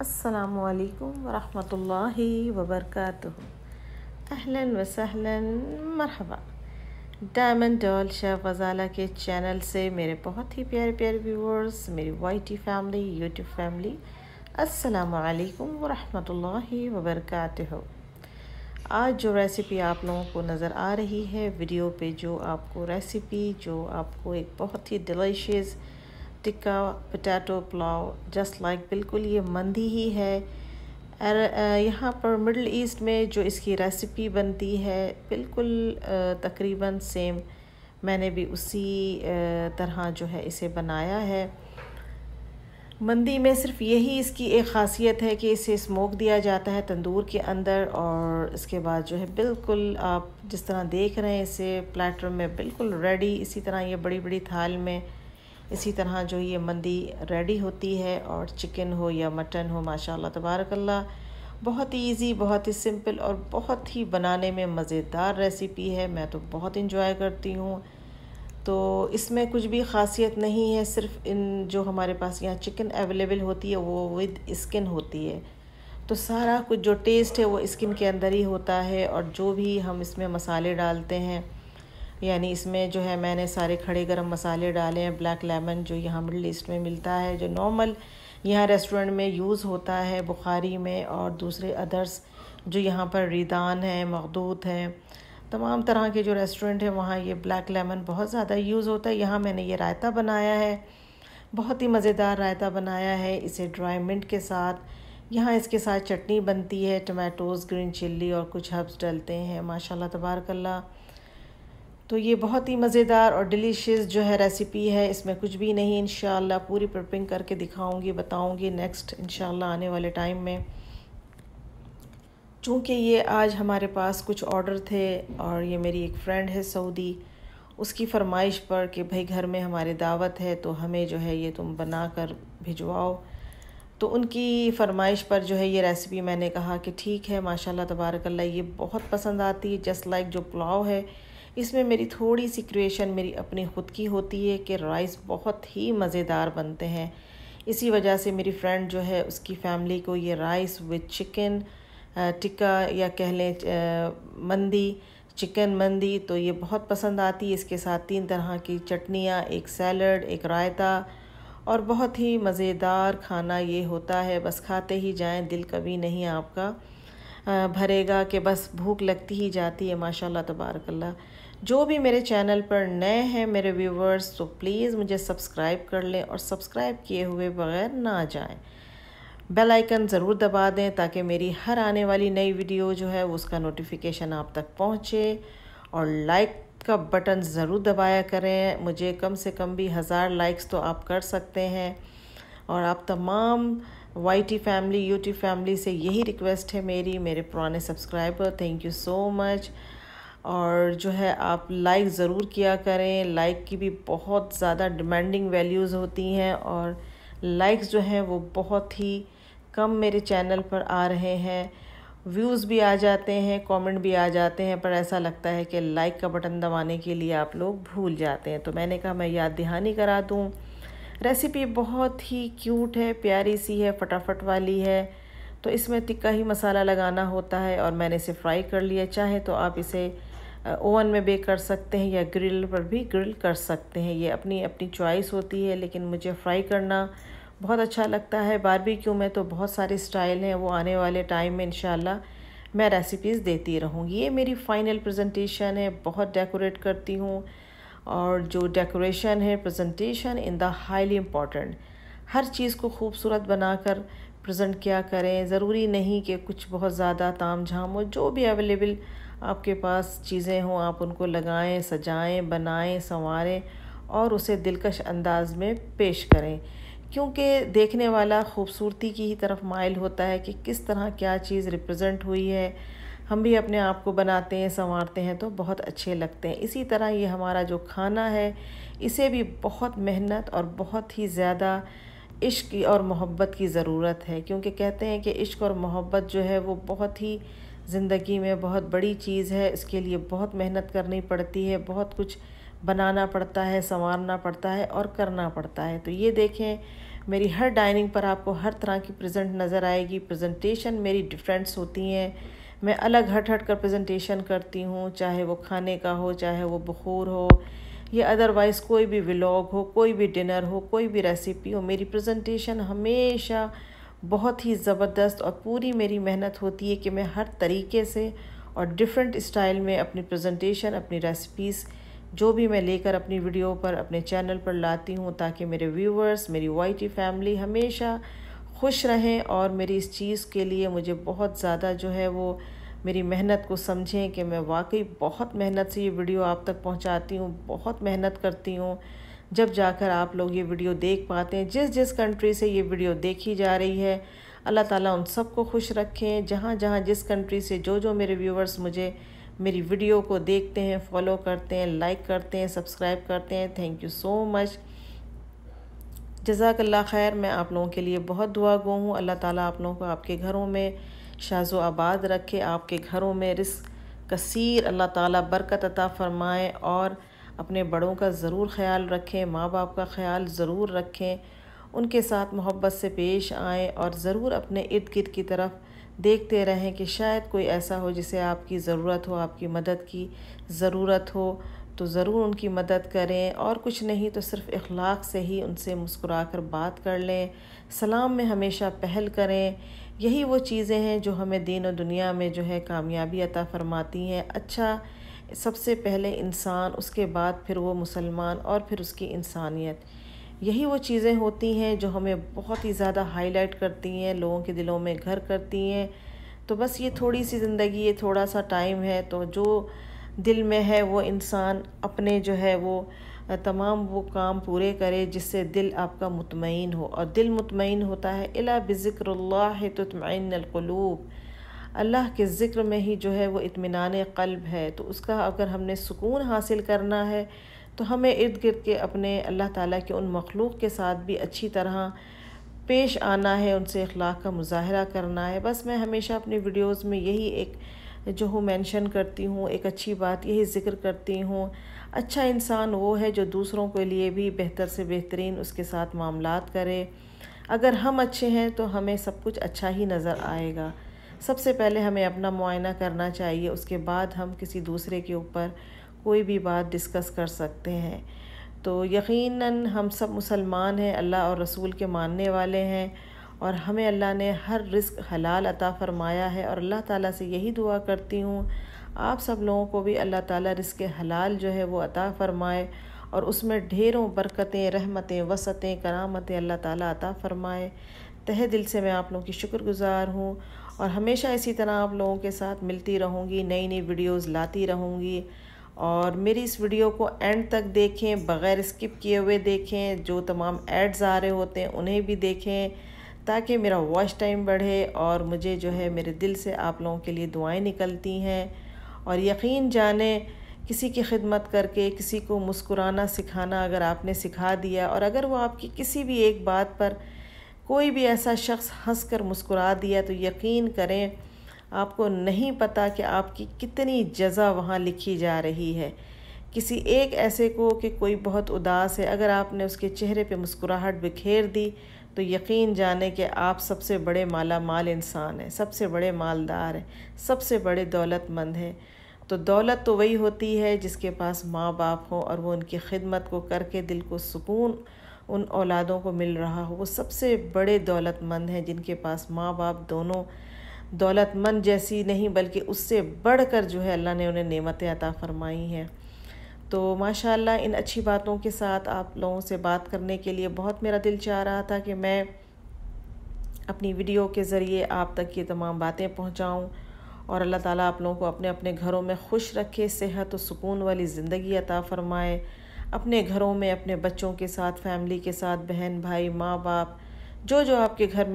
असलकम वरहमल वबरक अहलन वसहलन मरहबा डायमंड डॉल शेफ वजाला के चैनल से मेरे बहुत ही प्यारे प्यारे व्यूवर्स मेरी टी फैमिली यूट्यूब फैमिली असलकम वरहमल वबरक आज जो रेसिपी आप लोगों को नज़र आ रही है वीडियो पे जो आपको रेसिपी जो आपको एक बहुत ही delicious tikka potato pulao just like बिल्कुल ये मंदी ही है यहाँ पर मिडल ईस्ट में जो इसकी रेसिपी बनती है बिल्कुल तकरीबन सेम मैंने भी उसी तरह जो है इसे बनाया है मंदी में सिर्फ यही इसकी एक ख़ासियत है कि इसे स्मोक दिया जाता है तंदूर के अंदर और इसके बाद जो है बिल्कुल आप जिस तरह देख रहे हैं इसे प्लेटर में बिल्कुल रेडी इसी तरह ये बड़ी बड़ी थाल में इसी तरह जो ये मंदी रेडी होती है और चिकन हो या मटन हो माशाल्लाह तबारकल्ला बहुत ही ईजी बहुत ही सिंपल और बहुत ही बनाने में मज़ेदार रेसिपी है मैं तो बहुत इन्जॉय करती हूँ तो इसमें कुछ भी खासियत नहीं है सिर्फ इन जो हमारे पास यहाँ चिकन अवेलेबल होती है वो विद स्किन होती है तो सारा कुछ जो टेस्ट है वो स्किन के अंदर ही होता है और जो भी हम इसमें मसाले डालते हैं यानी इसमें जो है मैंने सारे खड़े गरम मसाले डाले हैं ब्लैक लेमन जो यहाँ मिडल ईस्ट में मिलता है जो नॉर्मल यहाँ रेस्टोरेंट में यूज़ होता है बुखारी में और दूसरे अदर्स जो यहाँ पर रीदान है मखदूत है तमाम तरह के जो रेस्टोरेंट हैं वहाँ ये ब्लैक लेमन बहुत ज़्यादा यूज़ होता है यहाँ मैंने ये रायता बनाया है बहुत ही मज़ेदार रायता बनाया है इसे ड्राई मिंट के साथ यहाँ इसके साथ चटनी बनती है टमाटोज़ ग्रीन चिल्ली और कुछ हर्ब्स डलते हैं माशाल्लाह तबारकल्ला तो ये बहुत ही मज़ेदार और डिलीशियस जो है रेसिपी है इसमें कुछ भी नहीं इन पूरी प्रिपिंग करके दिखाऊंगी बताऊंगी नेक्स्ट इन आने वाले टाइम में चूँकि ये आज हमारे पास कुछ ऑर्डर थे और ये मेरी एक फ़्रेंड है सऊदी उसकी फरमाइश पर कि भाई घर में हमारे दावत है तो हमें जो है ये तुम बना कर भिजवाओ तो उनकी फरमाइश पर जो है ये रेसिपी मैंने कहा कि ठीक है माशाल्लाह तबारकल्ला ये बहुत पसंद आती है जस्ट लाइक जो पुलाव है इसमें मेरी थोड़ी सी क्रिएशन मेरी अपनी खुद की होती है कि राइस बहुत ही मज़ेदार बनते हैं इसी वजह से मेरी फ्रेंड जो है उसकी फैमिली को ये राइस विद चिकन टिक्का या कह लें मंदी चिकन मंदी तो ये बहुत पसंद आती है इसके साथ तीन तरह की चटनियाँ एक सैलड एक रायता और बहुत ही मज़ेदार खाना ये होता है बस खाते ही जाएं दिल कभी नहीं आपका भरेगा कि बस भूख लगती ही जाती है माशाल्लाह तबारकल्ला जो भी मेरे चैनल पर नए हैं मेरे व्यूवर्स तो प्लीज़ मुझे सब्सक्राइब कर लें और सब्सक्राइब किए हुए बगैर ना जाएं बेल आइकन ज़रूर दबा दें ताकि मेरी हर आने वाली नई वीडियो जो है उसका नोटिफिकेशन आप तक पहुँचे और लाइक का बटन ज़रूर दबाया करें मुझे कम से कम भी हज़ार लाइक्स तो आप कर सकते हैं और आप तमाम Y T family U T family से यही रिक्वेस्ट है मेरी मेरे पुराने subscriber thank you so much और जो है आप लाइक ज़रूर किया करें लाइक की भी बहुत ज़्यादा डिमांडिंग वैल्यूज़ होती हैं और लाइक्स जो हैं वो बहुत ही कम मेरे चैनल पर आ रहे हैं व्यूज़ भी आ जाते हैं कमेंट भी आ जाते हैं पर ऐसा लगता है कि लाइक का बटन दबाने के लिए आप लोग भूल जाते हैं तो मैंने कहा मैं याद दहानी करा दूँ रेसिपी बहुत ही क्यूट है प्यारी सी है फटाफट वाली है तो इसमें तिक्का ही मसाला लगाना होता है और मैंने इसे फ्राई कर लिया चाहे तो आप इसे ओवन में बेक कर सकते हैं या ग्रिल पर भी ग्रिल कर सकते हैं ये अपनी अपनी चॉइस होती है लेकिन मुझे फ्राई करना बहुत अच्छा लगता है बारबेक्यू में तो बहुत सारे स्टाइल हैं वो आने वाले टाइम में इन मैं रेसिपीज़ देती रहूँगी ये मेरी फ़ाइनल प्रेजेंटेशन है बहुत डेकोरेट करती हूँ और जो डेकोरेशन है presentation in the highly important हर चीज़ को खूबसूरत बनाकर प्रेजेंट किया करें ज़रूरी नहीं कि कुछ बहुत ज़्यादा ताम झाम हो जो भी अवेलेबल आपके पास चीज़ें हों आप उनको लगाएं सजाएं बनाएं संवारें और उसे दिलकश अंदाज में पेश करें क्योंकि देखने वाला खूबसूरती की ही तरफ माइल होता है कि किस तरह क्या चीज़ रिप्रेजेंट हुई है हम भी अपने आप को बनाते हैं संवारते हैं तो बहुत अच्छे लगते हैं इसी तरह ये हमारा जो खाना है इसे भी बहुत मेहनत और बहुत ही ज़्यादा इश्क और मोहब्बत की ज़रूरत है क्योंकि कहते हैं कि इश्क और मोहब्बत जो है वो बहुत ही ज़िंदगी में बहुत बड़ी चीज़ है इसके लिए बहुत मेहनत करनी पड़ती है बहुत कुछ बनाना पड़ता है संवारना पड़ता है और करना पड़ता है तो ये देखें मेरी हर डाइनिंग पर आपको हर तरह की प्रेजेंट नज़र आएगी प्रेजेंटेशन मेरी डिफरेंट्स होती हैं मैं अलग हट हट कर प्रेजेंटेशन करती हूँ चाहे वो खाने का हो चाहे वो बखूर हो या अदरवाइज़ कोई भी व्लॉग हो कोई भी डिनर हो कोई भी रेसिपी हो मेरी प्रेजेंटेशन हमेशा बहुत ही ज़बरदस्त और पूरी मेरी मेहनत होती है कि मैं हर तरीके से और डिफरेंट स्टाइल में अपनी प्रेजेंटेशन अपनी रेसिपीज़ जो भी मैं लेकर अपनी वीडियो पर अपने चैनल पर लाती हूँ ताकि मेरे व्यूवर्स मेरी वाई फैमिली हमेशा खुश रहें और मेरी इस चीज़ के लिए मुझे बहुत ज़्यादा जो है वो मेरी मेहनत को समझें कि मैं वाकई बहुत मेहनत से ये वीडियो आप तक पहुँचाती हूँ बहुत मेहनत करती हूँ जब जाकर आप लोग ये वीडियो देख पाते हैं जिस जिस कंट्री से ये वीडियो देखी जा रही है अल्लाह ताला उन सबको खुश रखें जहाँ जहाँ जिस कंट्री से जो जो मेरे व्यूवर्स मुझे मेरी वीडियो को देखते हैं फॉलो करते हैं लाइक करते हैं सब्सक्राइब करते हैं थैंक यू सो मच जजाकल्ला खैर मैं आप लोगों के लिए बहुत दुआ गो हूँ अल्लाह ताला आप लोगों को आपके घरों में शाजो आबाद रखे आपके घरों में रिस्क कसीर अल्लाह ताला बरकत अता फ़रमाए और अपने बड़ों का ज़रूर ख्याल रखें माँ बाप का ख्याल ज़रूर रखें उनके साथ मोहब्बत से पेश आएँ और ज़रूर अपने इर्द गिर्द की तरफ देखते रहें कि शायद कोई ऐसा हो जिसे आपकी ज़रूरत हो आपकी मदद की ज़रूरत हो तो ज़रूर उनकी मदद करें और कुछ नहीं तो सिर्फ अखलाक से ही उनसे मुस्कुरा कर बात कर लें सलाम में हमेशा पहल करें यही वो चीज़ें हैं जो हमें दीन और दुनिया में जो है कामयाबी अता फरमाती हैं अच्छा सबसे पहले इंसान उसके बाद फिर वो मुसलमान और फिर उसकी इंसानियत यही वो चीज़ें होती हैं जो हमें बहुत ही ज़्यादा हाईलाइट करती हैं लोगों के दिलों में घर करती हैं तो बस ये थोड़ी सी ज़िंदगी ये थोड़ा सा टाइम है तो जो दिल में है वो इंसान अपने जो है वो तमाम वो काम पूरे करे जिससे दिल आपका मुतमिन हो और दिल मुतमिन होता है अला बिज़िक्र तो तमैन अल्लाह के ज़िक्र में ही जो है वो इत्मीनान कल्ब है तो उसका अगर हमने सुकून हासिल करना है तो हमें इर्द गिर्द के अपने अल्लाह ताला के उन मखलूक के साथ भी अच्छी तरह पेश आना है उनसे अखलाक का मुजाहरा करना है बस मैं हमेशा अपनी वीडियोस में यही एक जो हूँ मेंशन करती हूँ एक अच्छी बात यही ज़िक्र करती हूँ अच्छा इंसान वो है जो दूसरों के लिए भी बेहतर से बेहतरीन उसके साथ मामला करे अगर हम अच्छे हैं तो हमें सब कुछ अच्छा ही नज़र आएगा सबसे पहले हमें अपना मुआयना करना चाहिए उसके बाद हम किसी दूसरे के ऊपर कोई भी बात डिस्कस कर सकते हैं तो यकीनन हम सब मुसलमान हैं अल्लाह और रसूल के मानने वाले हैं और हमें अल्लाह ने हर रिस्क हलाल अता फ़रमाया है और अल्लाह ताला से यही दुआ करती हूँ आप सब लोगों को भी अल्लाह ताला रिस्क हलाल जो है वो अता फ़रमाए और उसमें ढेरों बरकतें रहमतें वसतें करामतें अल्लाह ताला अता फ़रमाए तह दिल से मैं आप लोगों की शुक्रगुजार हूँ और हमेशा इसी तरह आप लोगों के साथ मिलती रहूँगी नई नई वीडियोस लाती रहूँगी और मेरी इस वीडियो को एंड तक देखें बग़ैर स्किप किए हुए देखें जो तमाम एड्स आ रहे होते हैं उन्हें भी देखें ताकि मेरा वॉच टाइम बढ़े और मुझे जो है मेरे दिल से आप लोगों के लिए दुआएँ निकलती हैं और यकीन जाने किसी की खिदमत करके किसी को मुस्कुराना सिखाना अगर आपने सिखा दिया और अगर वो आपकी किसी भी एक बात पर कोई भी ऐसा शख्स हंस कर मुस्कुरा दिया तो यकीन करें आपको नहीं पता कि आपकी कितनी जजा वहाँ लिखी जा रही है किसी एक ऐसे को कि कोई बहुत उदास है अगर आपने उसके चेहरे पे मुस्कुराहट बिखेर दी तो यकीन जाने कि आप सबसे बड़े माला माल इंसान हैं सबसे बड़े मालदार हैं सबसे बड़े दौलतमंद हैं तो दौलत तो वही होती है जिसके पास माँ बाप हो और वो उनकी खिदमत को करके दिल को सुकून उन औलादों को मिल रहा हो वो सबसे बड़े दौलतमंद हैं जिनके पास माँ बाप दोनों दौलतमंद जैसी नहीं बल्कि उससे बढ़कर जो है अल्लाह ने उन्हें नेमतें अता फरमाई हैं तो माशाल्लाह इन अच्छी बातों के साथ आप लोगों से बात करने के लिए बहुत मेरा दिल चाह रहा था कि मैं अपनी वीडियो के ज़रिए आप तक ये तमाम बातें पहुँचाऊँ और अल्लाह ताला आप लोगों को अपने अपने घरों में खुश रखे सेहत और सुकून वाली ज़िंदगी अता फ़रमाए अपने घरों में अपने बच्चों के साथ फैमिली के साथ बहन भाई माँ बाप जो जो आपके घर में